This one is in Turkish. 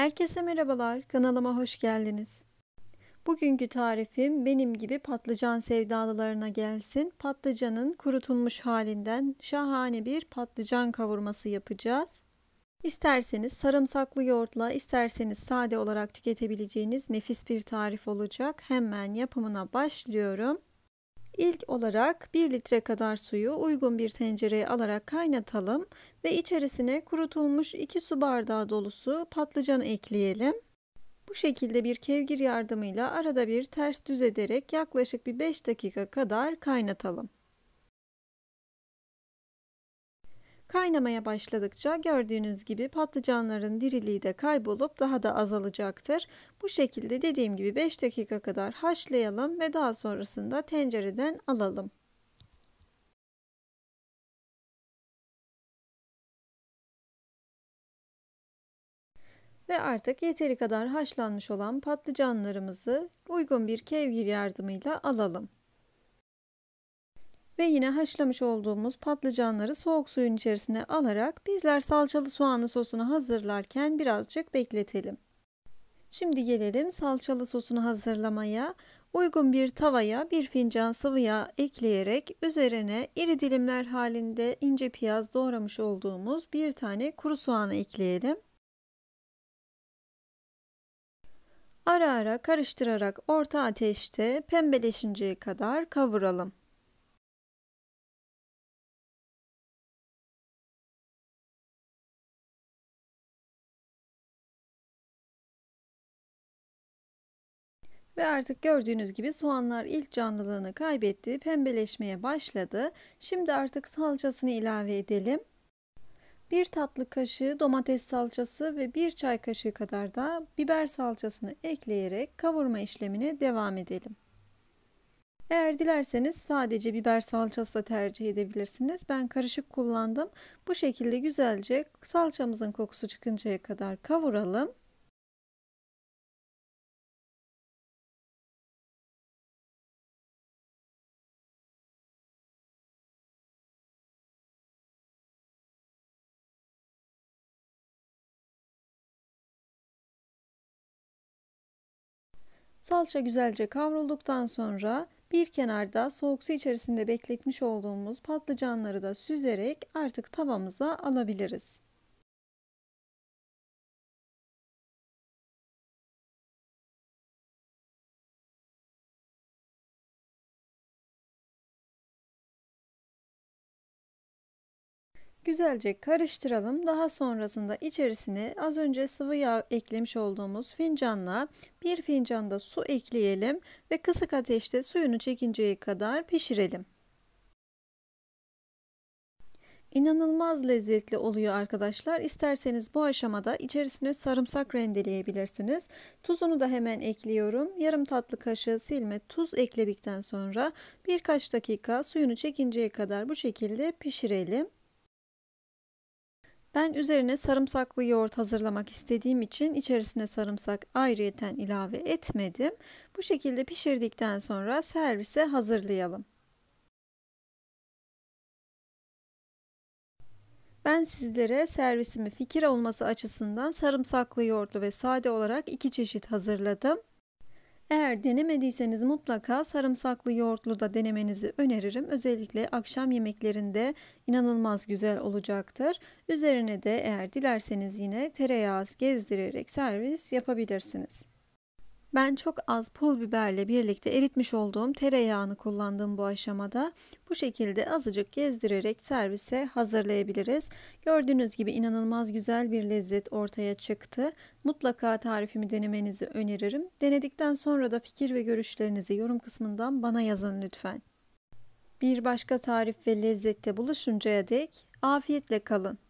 Herkese merhabalar, kanalıma hoş geldiniz. Bugünkü tarifim benim gibi patlıcan sevdalılarına gelsin. Patlıcanın kurutulmuş halinden şahane bir patlıcan kavurması yapacağız. İsterseniz sarımsaklı yoğurtla, isterseniz sade olarak tüketebileceğiniz nefis bir tarif olacak. Hemen yapımına başlıyorum. İlk olarak 1 litre kadar suyu uygun bir tencereye alarak kaynatalım ve içerisine kurutulmuş 2 su bardağı dolusu patlıcan ekleyelim. Bu şekilde bir kevgir yardımıyla arada bir ters düz ederek yaklaşık bir 5 dakika kadar kaynatalım. Kaynamaya başladıkça gördüğünüz gibi patlıcanların diriliği de kaybolup daha da azalacaktır. Bu şekilde dediğim gibi 5 dakika kadar haşlayalım ve daha sonrasında tencereden alalım. ve artık yeteri kadar haşlanmış olan patlıcanlarımızı uygun bir kevgir yardımıyla alalım. Ve yine haşlamış olduğumuz patlıcanları soğuk suyun içerisine alarak bizler salçalı soğanlı sosunu hazırlarken birazcık bekletelim. Şimdi gelelim salçalı sosunu hazırlamaya. Uygun bir tavaya bir fincan sıvı yağ ekleyerek üzerine iri dilimler halinde ince piyaz doğramış olduğumuz bir tane kuru soğanı ekleyelim. Ara ara karıştırarak orta ateşte pembeleşinceye kadar kavuralım. Ve artık gördüğünüz gibi soğanlar ilk canlılığını kaybetti, pembeleşmeye başladı. Şimdi artık salçasını ilave edelim. 1 tatlı kaşığı domates salçası ve 1 çay kaşığı kadar da biber salçasını ekleyerek kavurma işlemine devam edelim. Eğer dilerseniz sadece biber salçası da tercih edebilirsiniz. Ben karışık kullandım. Bu şekilde güzelce salçamızın kokusu çıkıncaya kadar kavuralım. Salça güzelce kavrulduktan sonra bir kenarda soğuk su içerisinde bekletmiş olduğumuz patlıcanları da süzerek artık tavamıza alabiliriz. Güzelce karıştıralım. Daha sonrasında içerisine az önce sıvı yağ eklemiş olduğumuz fincanla bir fincanda su ekleyelim ve kısık ateşte suyunu çekinceye kadar pişirelim. İnanılmaz lezzetli oluyor arkadaşlar. İsterseniz bu aşamada içerisine sarımsak rendeleyebilirsiniz. Tuzunu da hemen ekliyorum. Yarım tatlı kaşığı silme tuz ekledikten sonra birkaç dakika suyunu çekinceye kadar bu şekilde pişirelim. Ben üzerine sarımsaklı yoğurt hazırlamak istediğim için içerisine sarımsak ayrıyeten ilave etmedim. Bu şekilde pişirdikten sonra servise hazırlayalım. Ben sizlere servisimi fikir olması açısından sarımsaklı yoğurtlu ve sade olarak iki çeşit hazırladım. Eğer denemediyseniz mutlaka sarımsaklı yoğurtlu da denemenizi öneririm. Özellikle akşam yemeklerinde inanılmaz güzel olacaktır. Üzerine de eğer dilerseniz yine tereyağı gezdirerek servis yapabilirsiniz. Ben çok az pul biberle birlikte eritmiş olduğum tereyağını kullandım bu aşamada. Bu şekilde azıcık gezdirerek servise hazırlayabiliriz. Gördüğünüz gibi inanılmaz güzel bir lezzet ortaya çıktı. Mutlaka tarifimi denemenizi öneririm. Denedikten sonra da fikir ve görüşlerinizi yorum kısmından bana yazın lütfen. Bir başka tarif ve lezzette buluşuncaya dek afiyetle kalın.